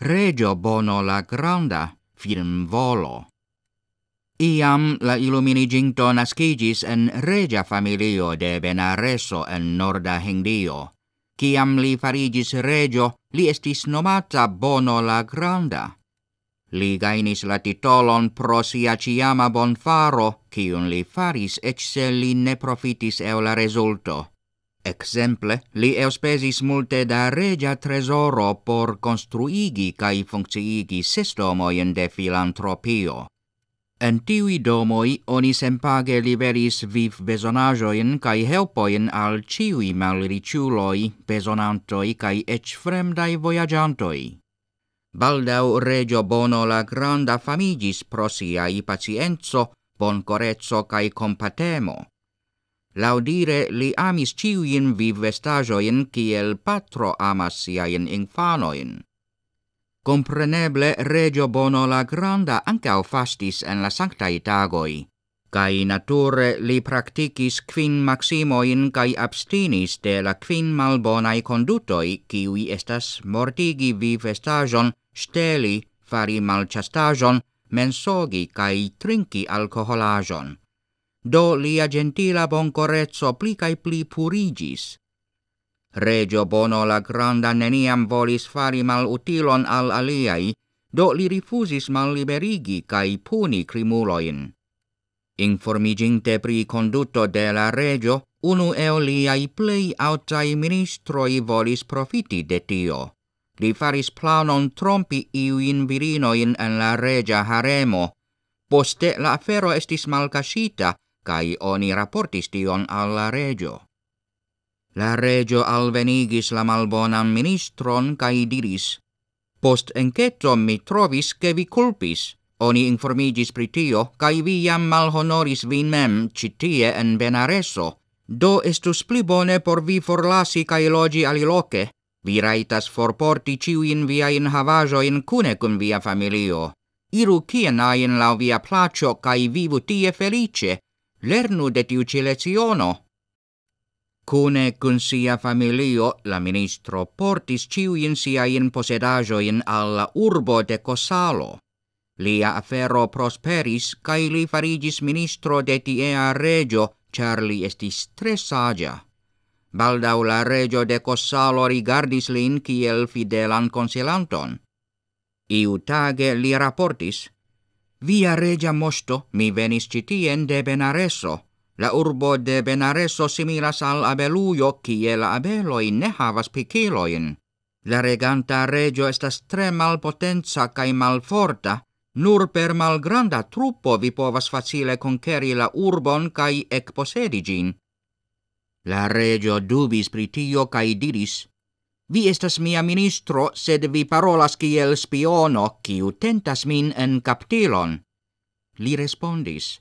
Regio bono la granda film volo. Iam la illumini nascigis en regia familio de Benareso en Norda Hindio. Ciam li farigis regio, li estis nomata bono la granda. Li gainis la titolon pro sia ciama bonfaro, cium li faris, ecce li ne profitis eula resulto. Exemple, li euspesis multe da regia tresoro por construigi cae funcciigi sistemo domoien de filantropio. En tiui domoi oni sempage liveris viv besonajoin cae helpoin al ciui malriciuloi, besonantoi cae ec fremdai voyagiantoi. Baldau regio bono la granda famigis prosiai pacienzo, boncorezzo cae compatemo. Laudire li amis ciuin viv vestajoin kiel patro amas siaen infanoin. Compreneble regio bono la granda ancao fastis en la sanctai tagoi, cae nature li practicis quin maximoin cae abstinis de la quin malbonai condutoi ciui estas mortigi viv vestajon, steli, fari malchastajon, mensogi cae trinci alcoholajon do lia gentila bon corezzo pli cae pli purigis. Regio bono la granda neniam volis fari mal utilon al aliai, do li rifusis mal liberigi cae puni crimuloin. Informiginte pri conduto de la regio, unu eo liai plei autai ministroi volis profiti de tio. Li faris planon trompi iuin virinoin en la regia haremo. Poste la afero estis malcasita, cae oni rapportis tion alla regio. La regio alvenigis la malbonam ministron cae diris, Post enceto mi trovis che vi culpis. Oni informigis pritio, cae vi jam malhonoris vin mem citie en Benareso. Do estus pli bone por vi forlasi cae logi aliloce. Vi raitas forporti ciuin viain havajoin cune cum via familio. Iru kienai aien lau via placio, cae vivu tie felice, lernu de tiu ci leciono. Cune cun sia familio, la ministro portis ciuin sia in posedajoin alla urbo de Cosalo. Lia afero prosperis, cae li farigis ministro de tiea regio, char li estis tre sagia. Baldau la regio de Cosalo rigardis lin ciel fidelan consilanton. Iu tage li raportis, via regia mosto mi venis citien de Benareso. La urbo de Benareso similas al Abelujo, kie la abeloi ne havas piciloin. La reganta regio estas tre potenza cae malforta, nur per malgranda truppo vi povas facile conceri la urbon cae ec posedigin. La regio dubis pritio cae diris, Vi estas mia ministro, sed vi parolas kiel spiono, kiu tentas min en captilon. Li respondis,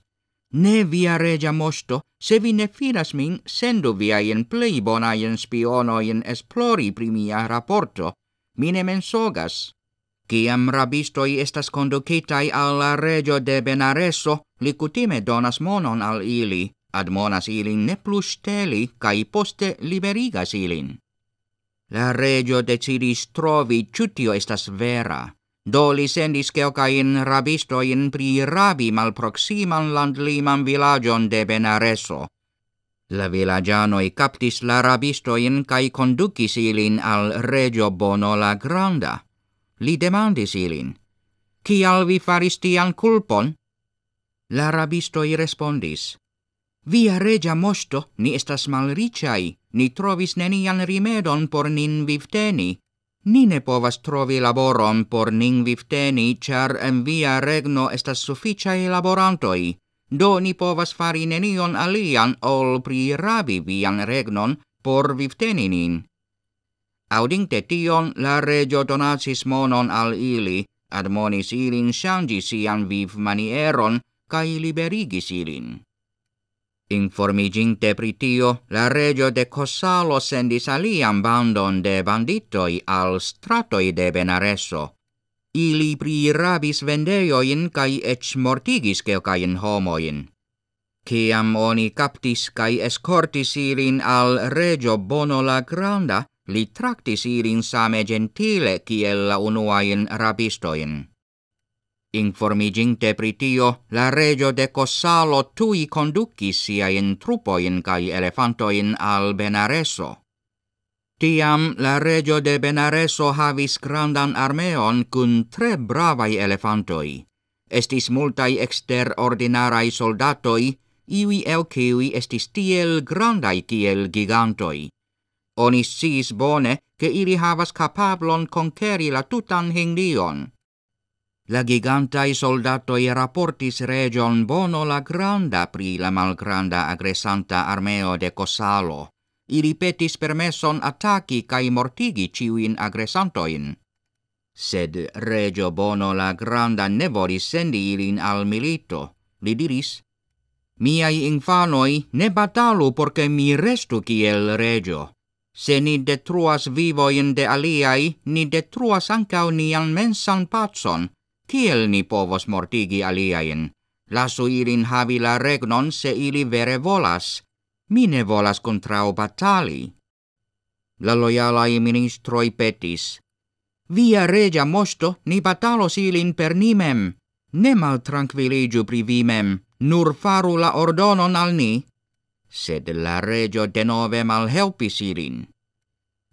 Ne via regia mosto, se vi ne fidas min, sendu viaien plei bonaien spionoien esplori pri mia rapporto. Mi ne mensogas. Ciam rabistoi estas conducitai alla regio de Benareso, li cutime donas monon al ili, admonas ilin ne plus steli, cae poste liberigas ilin. La regio decidis trovi ciutio estas vera. Do li sendis ceoca in rabistoin pri rabi malproximan landlimam villagion de Benareso. La villagianoi captis la rabistoin cae conducis ilin al regio Bono la Granda. Li demandis ilin, «Cial vi faris tian culpon?» La rabistoi respondis, via regia mosto ni estas malricai, ni trovis nenian rimedon por nin vifteni. Ni ne povas trovi laboron por nin vifteni, char en via regno estas suficiai laborantoi. Do ni povas fari nenion alian ol pri rabi vian regnon por vifteni nin. Audinte tion, la regio donacis monon al ili, admonis ilin shangis ian viv manieron, kai liberigis ilin. INFORMIGINTE PRI TIO, LA REGIO DE COSALO SENDIS ALIAM BANDON DE BANDITOI AL STRATOI DE BENARESO. ILI PRIRABIS vendeioin cae ec MORTIGIS CELCAIEN HOMOIN. CIAM ONI CAPTIS cae ESCORTIS ILIN AL REGIO BONO LA GRANDA, LI TRACTIS ILIN SAME GENTILE CIEL LA UNUAIN RABISTOIN in pritio, la regio de Cossalo tui conducis sia in trupoin cae elefantoin al Benareso. Tiam la regio de Benareso havis grandan armeon cun tre bravai elefantoi. Estis multai exter ordinarai soldatoi, iui euciui estis tiel grandai tiel gigantoi. Onis sis bone, che ili havas capablon conceri la tutan hindion. La giganta i soldato i rapportis region bono la granda pri la malgranda aggressanta armeo de Cosalo. I ripetis permesson attaci kai mortigi ciuin aggressantoin. Sed regio bono la granda ne volis sendi ilin al milito. Li diris, Miai infanoi ne batalu porque mi restu kiel regio. Se ni detruas vivoin de aliai, ni detruas ancau nian mensan patson – Kiel ni povos mortigi aliaen? Lasu ilin havi la regnon, se ili vere volas. Mi ne volas contrao batali. La loialae ministroi petis. Via regia mosto, ni batalos ilin per nimem. Ne mal tranquilligiu privimem, nur faru la ordonon al ni. Sed la regio denove mal helpis ilin.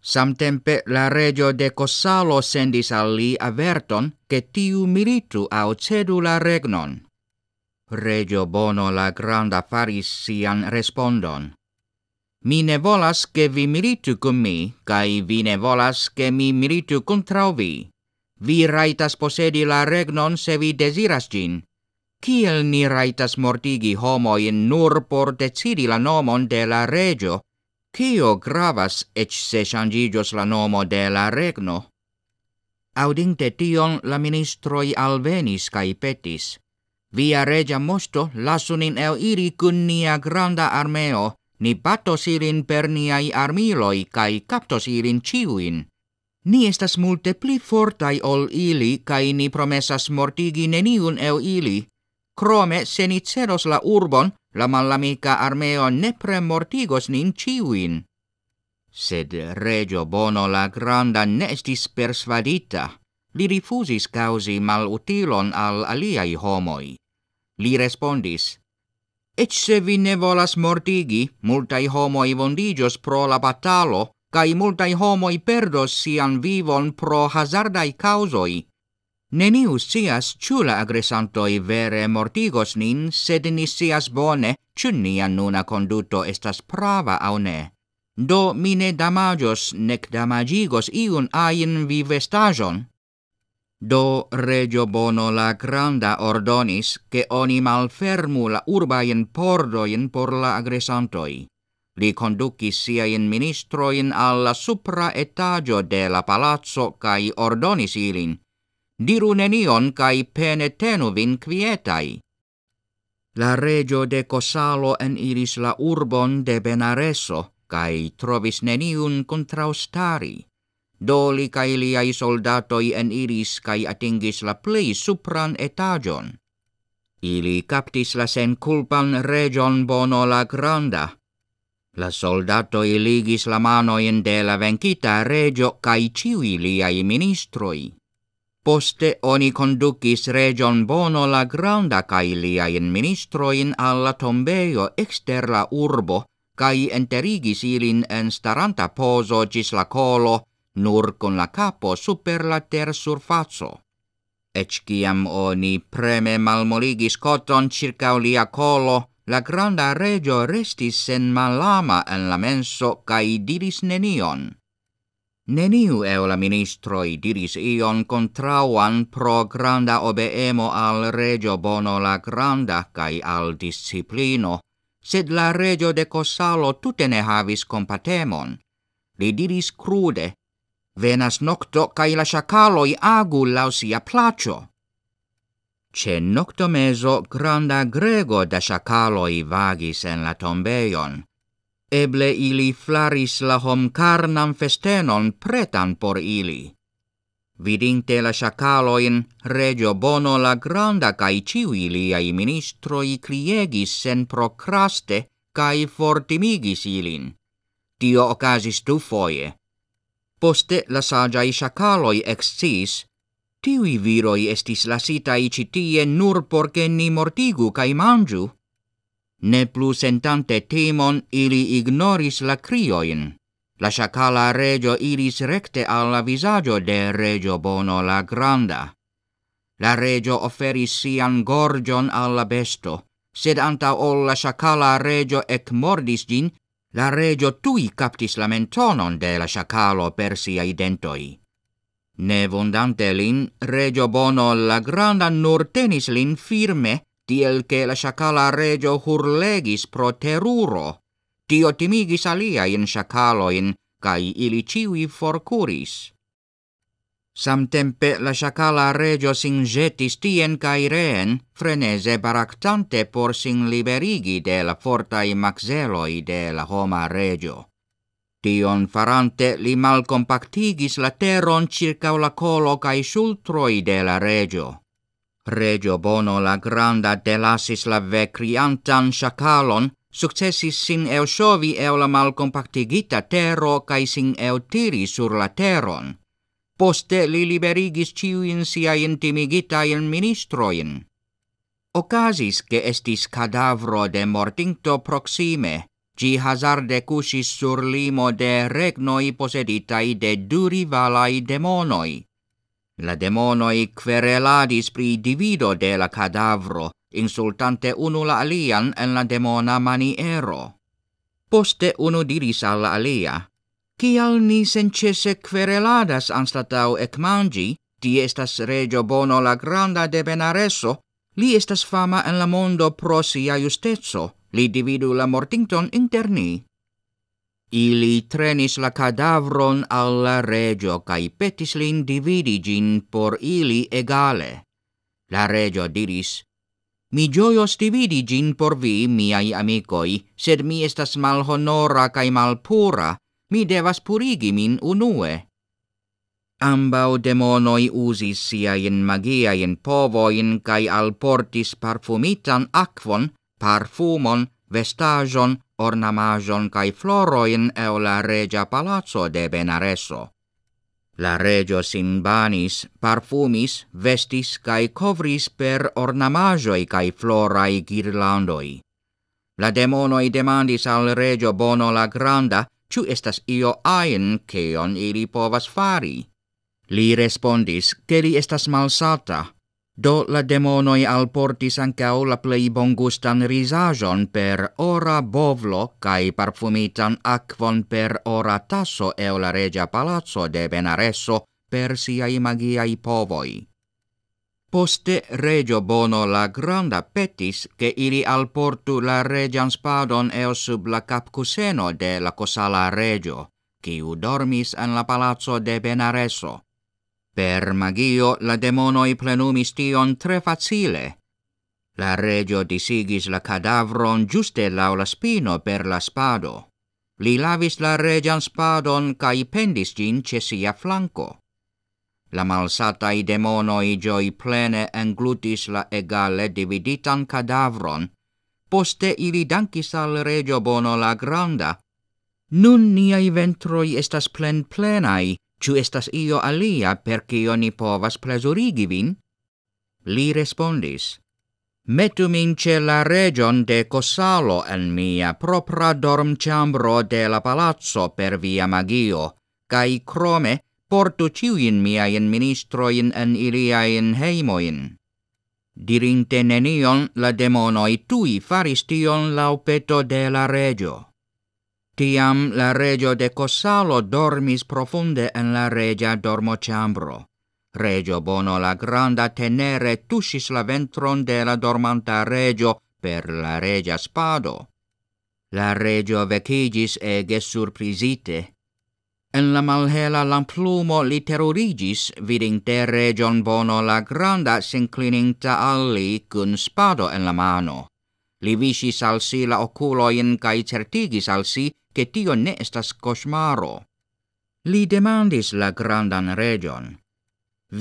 Samtempe la regio de COSALO sendis al li averton che tiu militu au cedu la regnon. Regio Bono la granda faris sian respondon. Mi ne volas che vi militu cum mi, cae vi ne volas che mi militu contra vi. Vi raitas posedi la regnon se vi desiras gin. Ciel ni raitas mortigi homoin nur por decidi la nomon de la regio, Cio gravas et se changigios la nomo de la regno? Audinte tion la ministroi alvenis cae petis. Via regia mosto lasunin eo iri cun nia granda armeo, ni batos irin per niai armiloi cae captos irin ciuin. Ni estas multe pli fortai ol ili, cae ni promesas mortigi neniun eo ili, crome cedos la urbon, la malamica armeo ne premortigos nin ciuin. Sed regio bono la granda ne estis persvadita, li rifusis causi malutilon al aliai homoi. Li respondis, Ec se vi ne volas mortigi, multai homoi vondigios pro la batalo, cae multai homoi perdos sian vivon pro hazardai causoi, Nenius sias chula la agresantoi vere mortigos nin, sed ni sias bone, ciu nia nuna conduto estas prava au ne. Do mine damagios, nec damagigos iun ain vivestajon. Do regio bono la granda ordonis, che oni malfermu la urbaien in por la agresantoi. Li conducis ministro ministroin alla supra etagio de la palazzo, cai ordonis ilin, diru nenion cae pene tenu vin quietai. La regio de Cosalo en iris la urbon de Benareso, kai trovis neniun contraustari. Doli cae liai soldatoi en iris kai atingis la plei supran etagion. Ili captis la sen culpan region bono la granda. La soldatoi ligis la manoin de la vencita regio cae ciui liai ministroi. Poste oni conducis region bono la granda cailia in ministroin alla tombeio exter la urbo, cai enterigis ilin en staranta poso gis la colo, nur con la capo super la ter surfazo. Ec ciam oni preme malmoligis coton circa lia colo, la granda regio restis sen malama en la menso cai diris nenion. Neniu eo la ministroi diris ion contrauan pro granda obeemo al regio bono la granda cae al disciplino, sed la regio de Cosalo tute ne havis compatemon. Li diris crude, venas nocto cae la sciacaloi agu lausia placio. Ce nocto meso granda grego da sciacaloi vagis en la tombeion eble ili flaris la hom carnam festenon pretan por ili. Vidinte la shacaloin, regio bono la granda cae ciu iliai ministroi kriegis sen procraste cae fortimigis ilin. Tio ocasis du foie. Poste la sagiai shacaloi excis, tiui viroi estis lasitai citie nur porce ni mortigu cae mangiu, ne plus sentante timon ili ignoris la crioin la chacala regio iris recte alla visaggio de regio bono la granda la regio offeris sian gorgion alla besto sed anta ol la chacala regio ec mordis gin la regio tui captis lamentonon de la chacalo per sia identoi ne vondante lin regio bono la granda nur tenis lin firme tiel che la shakala regio hurlegis pro teruro. Tio timigis alia in sciacaloin, cae ili ciui forcuris. Samtempe la shakala regio sin tien cae reen, frenese baractante por sin liberigi de la fortai maxeloi de la homa regio. Tion farante li malcompactigis la teron circa la colo cae sultroi de la regio. Regio Bono la Granda delasis la vecriantan shakalon, successis sin sovi eo la malcompactigita terro cae sin eo tiri sur la terron. Poste li liberigis ciuin sia intimigitaien ministroin. Ocasis che estis cadavro de mortinto proxime, gi hazarde cusis sur limo de regnoi poseditai de du rivalai demonoi. La demonoi quereladis pri divido de la cadavro, insultante unu la alian en la demona maniero. Poste unu diris alla alia, Cial ni sencese quereladas anstatau ec mangi, ti estas regio bono la granda de Benareso, li estas fama en la mondo prosia sia justezo, li dividu la mortington inter ni. Ili trenis la cadavron al la regio cae petis lin dividi gin por ili egale. La regio diris, Mi gioios dividi gin por vi, miai amicoi, sed mi estas mal honora cae mal pura, mi devas purigi min unue. Ambau demonoi usis siaien magiaien povoin cae alportis parfumitan aquon, parfumon, vestajon, ornamajon cae floroin eo la regia palazzo de Benareso. La regio sin banis, parfumis, vestis cae covris per ornamajoi cae florai girlandoi. La demonoi demandis al regio bono la granda, ciu estas io aen cion ili povas fari. Li respondis, che li estas malsata, Do la demonoi alportis ancao la plei bongustan risajon per ora bovlo cae parfumitan aquon per ora tasso eo la regia palazzo de Benaresso per siai magiai povoi. Poste regio bono la granda petis che ili alportu la regian spadon eo sub la capcuseno de la cosala regio, quiu dormis en la palazzo de Benaresso. Per magio la demonoi plenumis tion tre facile. La regio disigis la cadavron giuste lau la spino per la spado. Li lavis la regian spadon cae pendis gin ce sia flanco. La malsatai demonoi gioi plene englutis la egale dividitan cadavron, poste ili dankis al regio bono la granda. Nun niai ventroi estas plen plenai, Ciu estas io alia per cio ni povas plesurigi vin? Li respondis, Metu min ce la region de Cosalo en mia propra dorm chambro de la palazzo per via magio, cae crome portu ciuin miaen ministroin en iliaen heimoin. Dirinte nenion, la demonoi tui faris tion lau peto de la regio. Kiam la regio de Cosalo dormis profunde en la regia dormo chambro, regio bono la granda tenere tusis la ventron de la dormanta regio per la regia spado. La regio vecigis ege surprisite. En la malhela lamplumo li terrorigis vidinte region bono la granda sinclininta alli cun spado en la mano. Li visis al si la oculoin cae certigis al si che tio ne estas cosmaro. Li demandis la grandan region.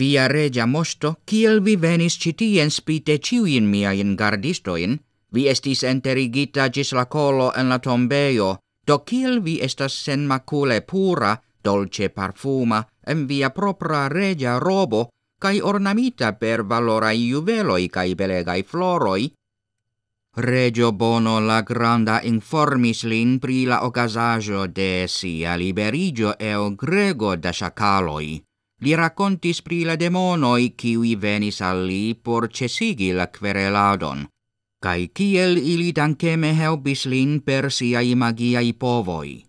Via regia mosto, kiel vi venis citien spite ciuin miain gardistoin, vi estis enterigita gis la colo en la tombeo, do kiel vi estas sen macule pura, dolce parfuma, en via propra regia robo, kai ornamita per valorai juveloi kai belegai floroi, Regio bono la granda informis lin pri la ocasajo de sia liberigio eo grego da CHACALOI. Li racontis pri la demonoi kiwi venis al li por cesigi la quereladon, cai kiel ili dankeme HELPIS lin per sia imagiai povoi.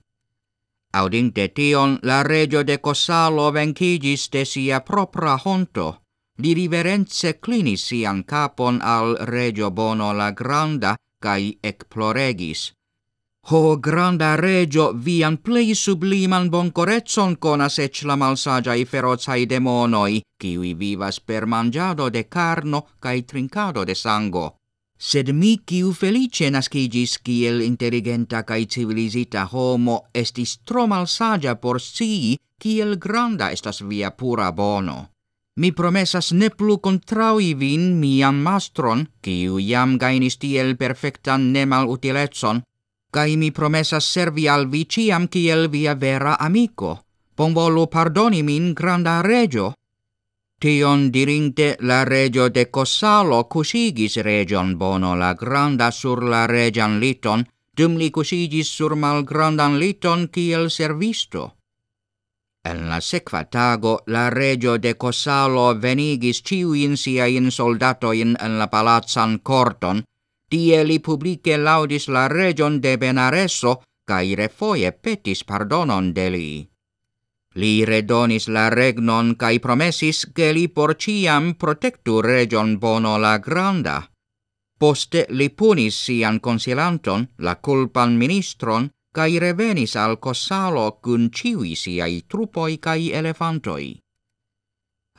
Audinte tion, la regio de Cossalo vencigis de sia propra honto, li riverence clinis sian capon al regio bono la granda, cae ecploregis. Ho, granda regio, vian plei subliman boncorezzon conas ec la malsagiai ferocai demonoi, ciui vivas per mangiado de carno cae trincado de sango. Sed mi, ciu felice nascigis ciel intelligenta cae civilisita homo, estis tro malsagia por sii, ciel granda estas via pura bono mi promesas ne plu contraui vin mian mastron, quiu iam gainis tiel perfectan nemal utilezzon, ca mi promesas servi al vi ciam ciel via vera amico. Pon volu pardoni min granda regio. Tion dirinte la regio de Cossalo cusigis region bono la granda sur la regian liton, dum li cusigis sur mal grandan liton ciel servisto. En la sequa tago la regio de Cosalo venigis ciuin siain soldatoin en la palazzan corton, tie li publice laudis la region de Benareso, cae refoie petis pardonon de li. Li redonis la regnon cae promesis che li porciam protectu region bono la granda. Poste li punis sian consilanton, la culpan ministron, kai revenis alko salo kun ciuisi ai trupoi kai elefantoi.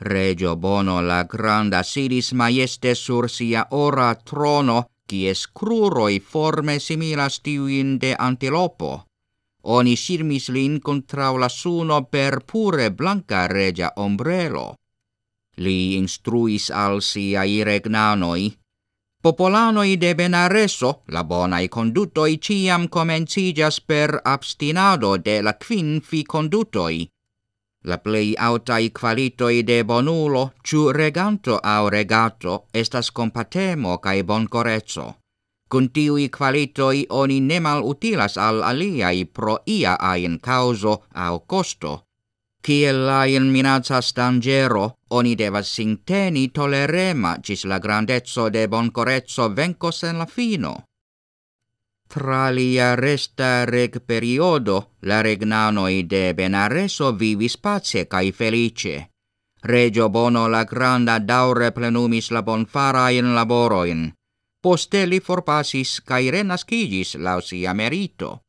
Regio bono la granda sidis majeste sur sia ora trono, kies cruroi forme similas tiuin de antilopo. Oni sirmis lin contraula suno per pure blanca regia ombrelo. Li instruis al siai regnanoi, Popolanoi de Benareso, la bonai condutoi ciam comencijas per abstinado de la quin fi condutoi. La plei autai qualitoi de bonulo, ciu reganto au regato, estas compatemo cae boncorezzo. Cun qualito qualitoi oni nemal utilas al aliai pro ia ain causo au costo, Ciel la in stangero, oni devas sinteni tolerema, cis la grandezzo de boncorezzo vencos en la fino. Tra lia resta reg periodo, la regnanoi de Benareso vivis pace cae felice. Regio Bono la granda daure plenumis la bonfara in laboroin. Poste li forpasis cae renascigis la sia merito.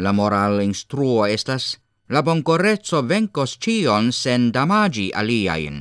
La moral instruo estas La boncorrezzo vencos cion sen damagi aliain.